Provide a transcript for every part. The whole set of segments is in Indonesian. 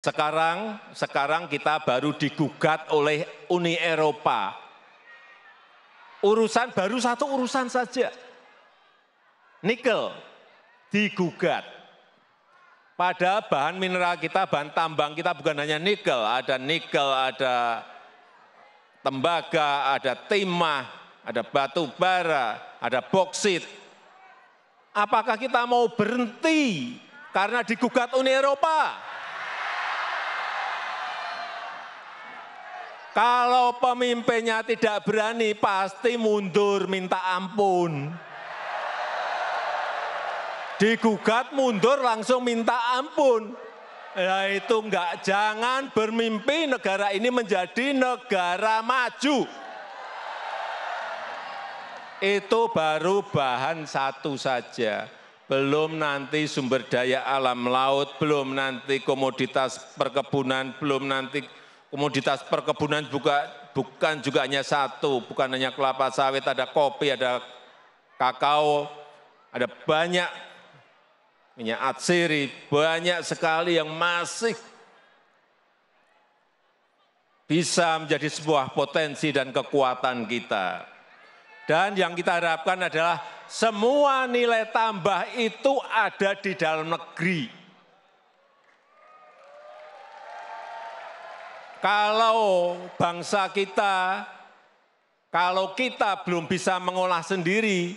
Sekarang sekarang kita baru digugat oleh Uni Eropa. Urusan baru satu urusan saja. Nikel digugat. Pada bahan mineral kita, bahan tambang kita bukan hanya nikel, ada nikel, ada tembaga, ada timah, ada batu bara, ada boksit. Apakah kita mau berhenti karena digugat Uni Eropa? Kalau pemimpinnya tidak berani, pasti mundur minta ampun. Digugat mundur langsung minta ampun. Ya itu enggak, jangan bermimpi negara ini menjadi negara maju. Itu baru bahan satu saja belum nanti sumber daya alam laut, belum nanti komoditas perkebunan, belum nanti komoditas perkebunan juga bukan juga hanya satu, bukan hanya kelapa sawit, ada kopi, ada kakao, ada banyak minyak atsiri, banyak sekali yang masih bisa menjadi sebuah potensi dan kekuatan kita. Dan yang kita harapkan adalah semua nilai tambah itu ada di dalam negeri. kalau bangsa kita, kalau kita belum bisa mengolah sendiri,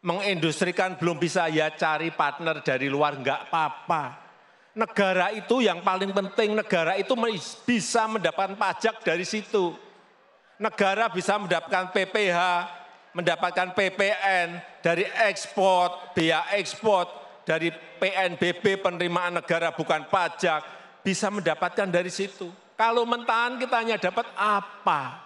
mengindustrikan belum bisa, ya cari partner dari luar, enggak apa-apa. Negara itu yang paling penting, negara itu bisa mendapatkan pajak dari situ. Negara bisa mendapatkan PPH, mendapatkan PPN dari ekspor, biaya ekspor, dari PNBP penerimaan negara bukan pajak, bisa mendapatkan dari situ kalau mentahan kita hanya dapat apa?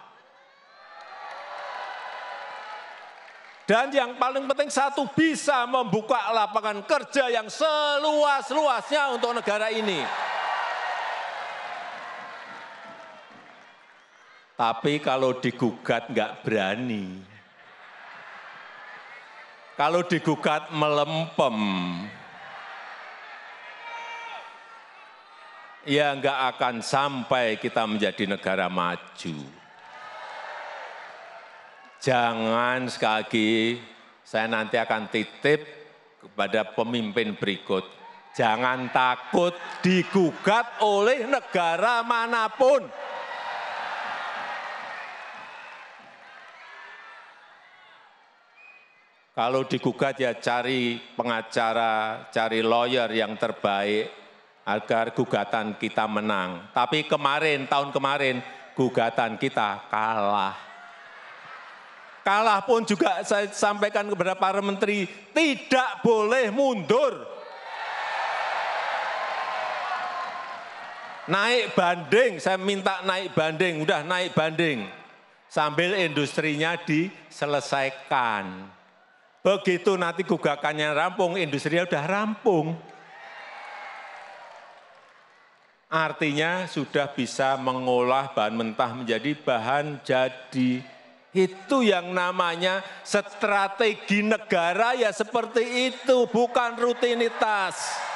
Dan yang paling penting satu bisa membuka lapangan kerja yang seluas-luasnya untuk negara ini. Tapi kalau digugat nggak berani. Kalau digugat melempem. ya nggak akan sampai kita menjadi negara maju. Jangan sekali lagi saya nanti akan titip kepada pemimpin berikut. Jangan takut digugat oleh negara manapun. Kalau digugat ya cari pengacara, cari lawyer yang terbaik, agar gugatan kita menang. Tapi kemarin, tahun kemarin, gugatan kita kalah. Kalah pun juga saya sampaikan kepada para menteri, tidak boleh mundur. Naik banding, saya minta naik banding, udah naik banding. Sambil industrinya diselesaikan. Begitu nanti gugakannya rampung, industrinya udah rampung. Artinya sudah bisa mengolah bahan mentah menjadi bahan jadi. Itu yang namanya strategi negara ya seperti itu, bukan rutinitas.